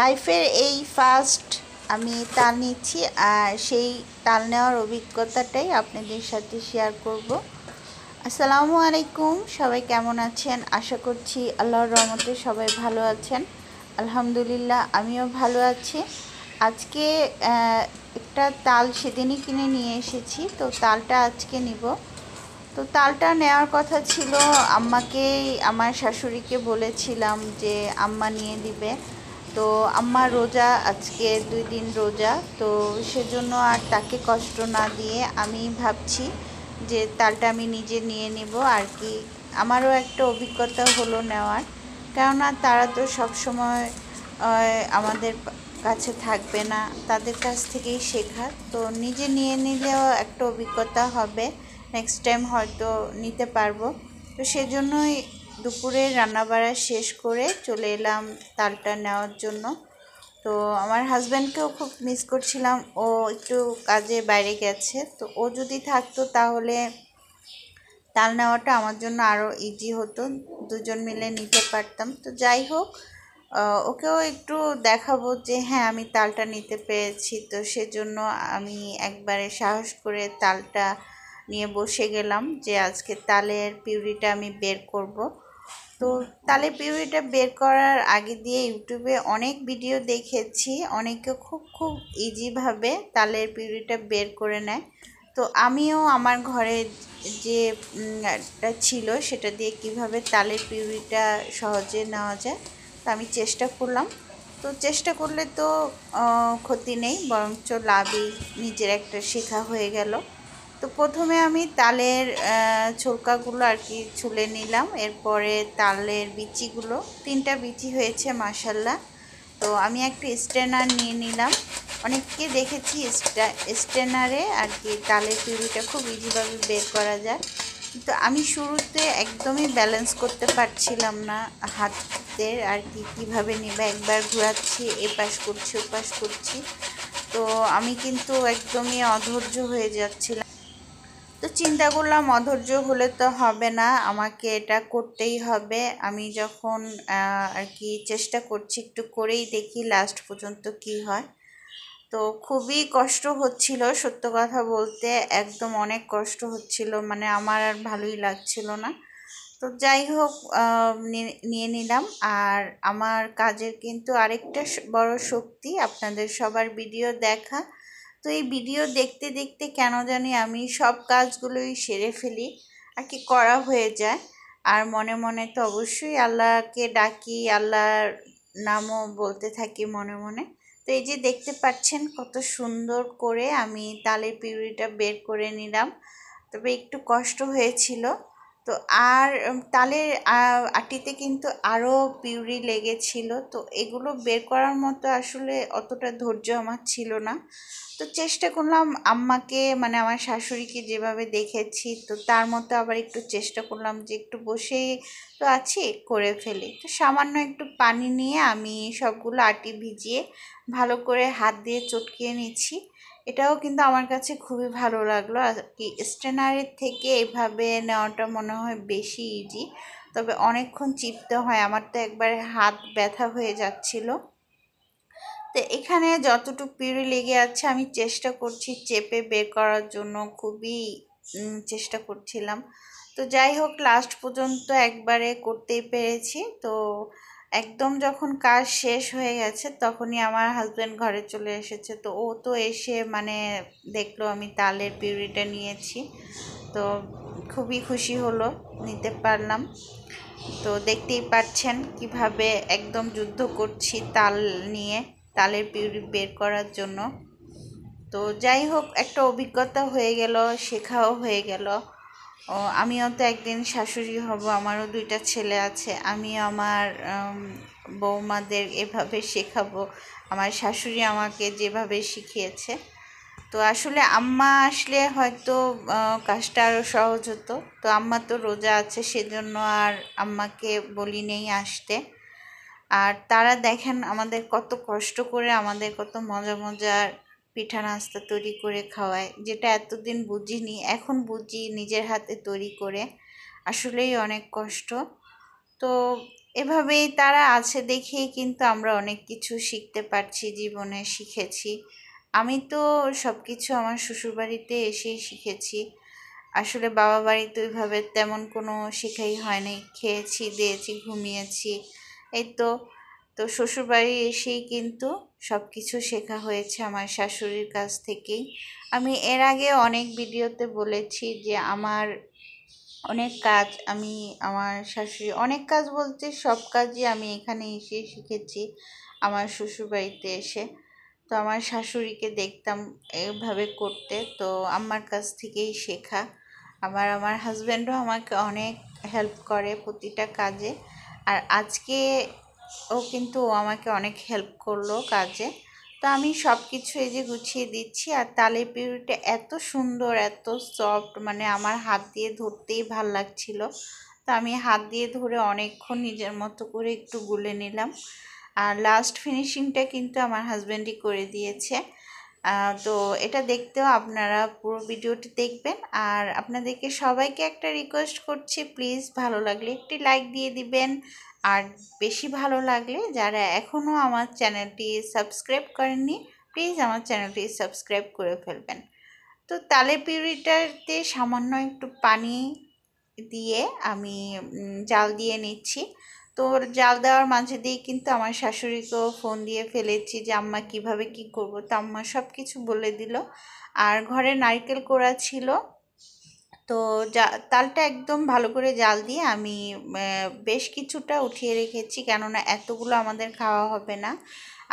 লাইফের এই ফার্স্ট আমি তাল নিচ্ছি আর সেই তাল নেওয়ার অভিজ্ঞতাটাই আপনাদের সাথে শেয়ার করব আসসালামু আলাইকুম সবাই কেমন আছেন আশা করছি আল্লাহর রহমতে সবাই ভালো আছেন আলহামদুলিল্লাহ আমিও ভালো আছি আজকে একটা তাল সেদিনই কিনে নিয়ে এসেছি তো তালটা আজকে নিব তো তালটা নেওয়ার কথা ছিল আম্মাকেই আমার শাশুড়িকে বলেছিলাম যে আম্মা নিয়ে দিবে তো আমার রোজা আজকে দুই দিন রোজা তো সেজন্য আর তাকে কষ্ট না দিয়ে আমি ভাবছি যে তালটা আমি নিজে নিয়ে নেব আর কি আমারও একটা অভিজ্ঞতা হলো নেওয়ার কেননা তারা তো সবসময় আমাদের কাছে থাকবে না তাদের কাছ থেকেই শেখা তো নিজে নিয়ে নিলেও একটা অভিজ্ঞতা হবে নেক্সট টাইম হয়তো নিতে পারবো তো সেজন্যই দুপুরে রান্নাবাড়া শেষ করে চলে এলাম তালটা নেওয়ার জন্য তো আমার হাজব্যান্ডকেও খুব মিস করছিলাম ও একটু কাজে বাইরে গেছে তো ও যদি থাকতো তাহলে তাল নেওয়াটা আমার জন্য আরও ইজি হতো দুজন মিলে নিতে পারতাম তো যাই হোক ওকেও একটু দেখাবো যে হ্যাঁ আমি তালটা নিতে পেরেছি তো সেজন্য আমি একবারে সাহস করে তালটা নিয়ে বসে গেলাম যে আজকে তালের পিউরিটা আমি বের করব তো তালে পিউরিটা বের করার আগে দিয়ে ইউটিউবে অনেক ভিডিও দেখেছি অনেকে খুব খুব ইজিভাবে তালের পিউরিটা বের করে নেয় তো আমিও আমার ঘরে যে ছিল সেটা দিয়ে কিভাবে তালের পিউরিটা সহজে নেওয়া যায় তো আমি চেষ্টা করলাম তো চেষ্টা করলে তো ক্ষতি নেই বরঞ্চ লাভই নিজের একটা শেখা হয়ে গেল তো প্রথমে আমি তালের ছোলকাগুলো আর কি ছুলে নিলাম এরপরে তালের বিচিগুলো তিনটা বিচি হয়েছে মাসাল্লা তো আমি একটা স্ট্রেনার নিয়ে নিলাম অনেককে দেখেছি স্ট্রেনারে আর কি তালের পিউরিটা খুব ইজিভাবে বের করা যায় কিন্তু আমি শুরুতে একদমই ব্যালেন্স করতে পারছিলাম না হাতের আর কি কীভাবে নেবে একবার ঘোরাচ্ছি এপাশ করছি ওপাশ করছি তো আমি কিন্তু একদমই অধৈর্য হয়ে যাচ্ছিলাম চিন্তা করলাম অধৈর্য হলে তো হবে না আমাকে এটা করতেই হবে আমি যখন আর কি চেষ্টা করছি একটু করেই দেখি লাস্ট পর্যন্ত কি হয় তো খুবই কষ্ট হচ্ছিল সত্য কথা বলতে একদম অনেক কষ্ট হচ্ছিল মানে আমার আর ভালোই লাগছিল না তো যাই হোক নিয়ে নিলাম আর আমার কাজের কিন্তু আরেকটা বড় শক্তি আপনাদের সবার ভিডিও দেখা তো এই ভিডিও দেখতে দেখতে কেন জানি আমি সব কাজগুলোই সেরে ফেলি আর কি করা হয়ে যায় আর মনে মনে তো অবশ্যই আল্লাহকে ডাকি আল্লাহর নামও বলতে থাকি মনে মনে তো এই যে দেখতে পাচ্ছেন কত সুন্দর করে আমি তালের পিউরিটা বের করে নিলাম তবে একটু কষ্ট হয়েছিল তো আর তালের আটিতে কিন্তু আরও পিউরি লেগেছিল তো এগুলো বের করার মতো আসলে অতটা ধৈর্য আমার ছিল না তো চেষ্টা করলাম আম্মাকে মানে আমার শাশুড়িকে যেভাবে দেখেছি তো তার মতো আবার একটু চেষ্টা করলাম যে একটু বসেই তো আছি করে ফেলি তো সামান্য একটু পানি নিয়ে আমি সবগুলো আটি ভিজিয়ে ভালো করে হাত দিয়ে চটকিয়ে নিচ্ছি এটাও কিন্তু আমার কাছে খুবই ভালো লাগলো আর কি স্টেনারের থেকে এভাবে নেওয়াটা মনে হয় বেশি ইজি তবে অনেকক্ষণ চিপতে হয় আমার তো একবারে হাত ব্যথা হয়ে যাচ্ছিল তো এখানে যতটুকু পিড়ি লেগে আছে আমি চেষ্টা করছি চেপে বের করার জন্য খুবই চেষ্টা করছিলাম তো যাই হোক লাস্ট পর্যন্ত একবারে করতেই পেরেছি তো একদম যখন কাজ শেষ হয়ে গেছে তখনই আমার হাজব্যান্ড ঘরে চলে এসেছে তো ও তো এসে মানে দেখলো আমি তালের পিউরিটা নিয়েছি তো খুবই খুশি হলো নিতে পারলাম তো দেখতেই পাচ্ছেন কিভাবে একদম যুদ্ধ করছি তাল নিয়ে তালের পিউরি বের করার জন্য তো যাই হোক একটা অভিজ্ঞতা হয়ে গেল শেখাও হয়ে গেল ও আমিও তো একদিন শাশুড়ি হব আমারও দুইটা ছেলে আছে আমি আমার বৌমাদের এভাবে শেখাবো আমার শাশুড়ি আমাকে যেভাবে শিখিয়েছে তো আসলে আম্মা আসলে হয়তো কাজটা আরও সহজ হতো তো আম্মা তো রোজা আছে সেজন্য আর আম্মাকে বলি নেই আসতে আর তারা দেখেন আমাদের কত কষ্ট করে আমাদের কত মজা মজার পিঠা নাস্তা তৈরি করে খাওয়ায় যেটা এতদিন বুঝিনি এখন বুঝি নিজের হাতে তৈরি করে আসলেই অনেক কষ্ট তো এভাবেই তারা আছে দেখেই কিন্তু আমরা অনেক কিছু শিখতে পারছি জীবনে শিখেছি আমি তো সব কিছু আমার শ্বশুরবাড়িতে এসেই শিখেছি আসলে বাবা বাড়ি তো ওইভাবে তেমন কোনো শেখাই হয়নি খেয়েছি দিয়েছি ঘুমিয়েছি এই তো তো শ্বশুরবাড়ি এসেই কিন্তু সব কিছু শেখা হয়েছে আমার শাশুড়ির কাছ থেকেই আমি এর আগে অনেক ভিডিওতে বলেছি যে আমার অনেক কাজ আমি আমার শাশুড়ি অনেক কাজ বলতে সব কাজই আমি এখানে এসে শিখেছি আমার শ্বশুরবাড়িতে এসে তো আমার শাশুড়িকে দেখতাম এভাবে করতে তো আমার কাছ থেকেই শেখা আবার আমার হাজব্যান্ডও আমাকে অনেক হেল্প করে প্রতিটা কাজে আর আজকে ও কিন্তু আমাকে অনেক হেল্প করলো কাজে তো আমি সব কিছু এই যে গুছিয়ে দিচ্ছি আর তালে পিউরিটা এত সুন্দর এত সফট মানে আমার হাত দিয়ে ধরতেই ভাল লাগছিল তো আমি হাত দিয়ে ধরে অনেকক্ষণ নিজের মতো করে একটু গুলে নিলাম আর লাস্ট ফিনিশিংটা কিন্তু আমার হাজব্যান্ডই করে দিয়েছে তো এটা দেখতেও আপনারা পুরো ভিডিওটি দেখবেন আর আপনাদেরকে সবাইকে একটা রিকোয়েস্ট করছি প্লিজ ভালো লাগলে একটি লাইক দিয়ে দিবেন আর বেশি ভালো লাগলে যারা এখনও আমার চ্যানেলটি সাবস্ক্রাইব করেননি প্লিজ আমার চ্যানেলটি সাবস্ক্রাইব করে ফেলবেন তো তালে পিউরিটাতে সামান্য একটু পানি দিয়ে আমি জাল দিয়ে নিচ্ছি তো জাল দেওয়ার মাঝে দিয়ে কিন্তু আমার শাশুড়িকেও ফোন দিয়ে ফেলেছি যে আম্মা কিভাবে কি করব তো আম্মা সব কিছু বলে দিল আর ঘরে নারকেল কোড়া ছিল তো যা তালটা একদম ভালো করে জাল দিয়ে আমি বেশ কিছুটা উঠিয়ে রেখেছি কেননা এতগুলো আমাদের খাওয়া হবে না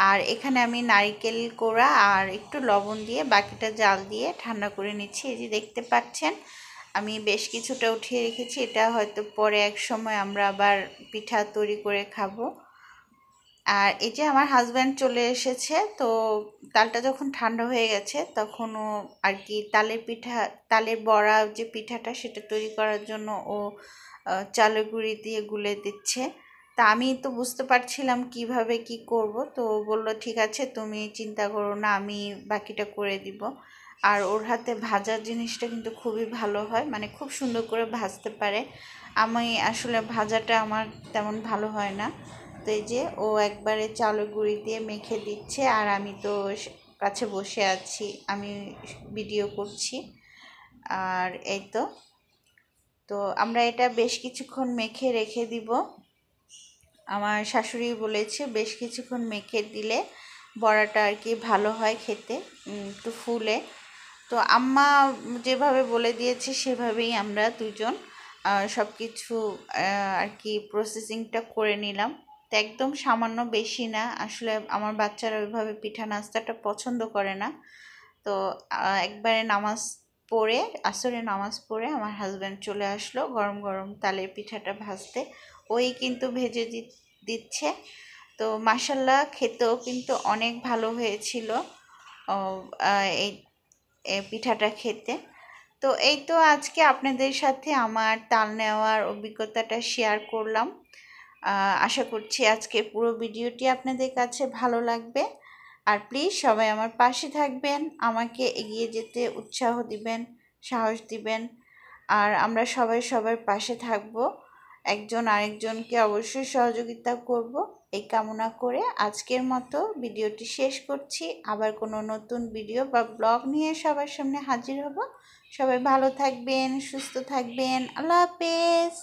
আর এখানে আমি নারিকেল কোড়া আর একটু লবণ দিয়ে বাকিটা জাল দিয়ে ঠান্ডা করে নিচ্ছি এই যে দেখতে পাচ্ছেন আমি বেশ কিছুটা উঠিয়ে রেখেছি এটা হয়তো পরে এক সময় আমরা আবার পিঠা তৈরি করে খাবো আর এই যে আমার হাজব্যান্ড চলে এসেছে তো তালটা যখন ঠান্ডা হয়ে গেছে তখন ও আর কি তালের পিঠা তালের বড়া যে পিঠাটা সেটা তৈরি করার জন্য ও চালের গুঁড়ি দিয়ে গুলে দিচ্ছে তা আমি তো বুঝতে পারছিলাম কিভাবে কি করব তো বললো ঠিক আছে তুমি চিন্তা করো না আমি বাকিটা করে দিব আর ওর হাতে ভাজার জিনিসটা কিন্তু খুবই ভালো হয় মানে খুব সুন্দর করে ভাজতে পারে আমি আসলে ভাজাটা আমার তেমন ভালো হয় না তো এই যে ও একবারে চালের গুঁড়ি দিয়ে মেখে দিচ্ছে আর আমি তো কাছে বসে আছি আমি ভিডিও করছি আর এই তো তো আমরা এটা বেশ কিছুক্ষণ মেখে রেখে দিব আমার শাশুড়ি বলেছে বেশ কিছুক্ষণ মেখে দিলে বড়াটা আর কি ভালো হয় খেতে একটু ফুলে তো আম্মা যেভাবে বলে দিয়েছে সেভাবেই আমরা দুজন সব কিছু আর কি প্রসেসিংটা করে নিলাম তো একদম সামান্য বেশি না আসলে আমার বাচ্চারা ওইভাবে পিঠা নাস্তাটা পছন্দ করে না তো একবারে নামাজ পড়ে আসরে নামাজ পড়ে আমার হাজব্যান্ড চলে আসলো গরম গরম তালের পিঠাটা ভাজতে ওই কিন্তু ভেজে দিচ্ছে তো মাসাল্লাহ খেতেও কিন্তু অনেক ভালো হয়েছিল এই পিঠাটা খেতে তো এই তো আজকে আপনাদের সাথে আমার তাল নেওয়ার অভিজ্ঞতাটা শেয়ার করলাম আশা করছি আজকে পুরো ভিডিওটি আপনাদের কাছে ভালো লাগবে আর প্লিজ সবাই আমার পাশে থাকবেন আমাকে এগিয়ে যেতে উৎসাহ দিবেন সাহস দিবেন আর আমরা সবাই সবার পাশে থাকব একজন আরেকজনকে অবশ্যই সহযোগিতা করব এই কামনা করে আজকের মতো ভিডিওটি শেষ করছি আবার কোনো নতুন ভিডিও বা ব্লগ নিয়ে সবার সামনে হাজির হব সবাই ভালো থাকবেন সুস্থ থাকবেন আল্লাহ হাফেজ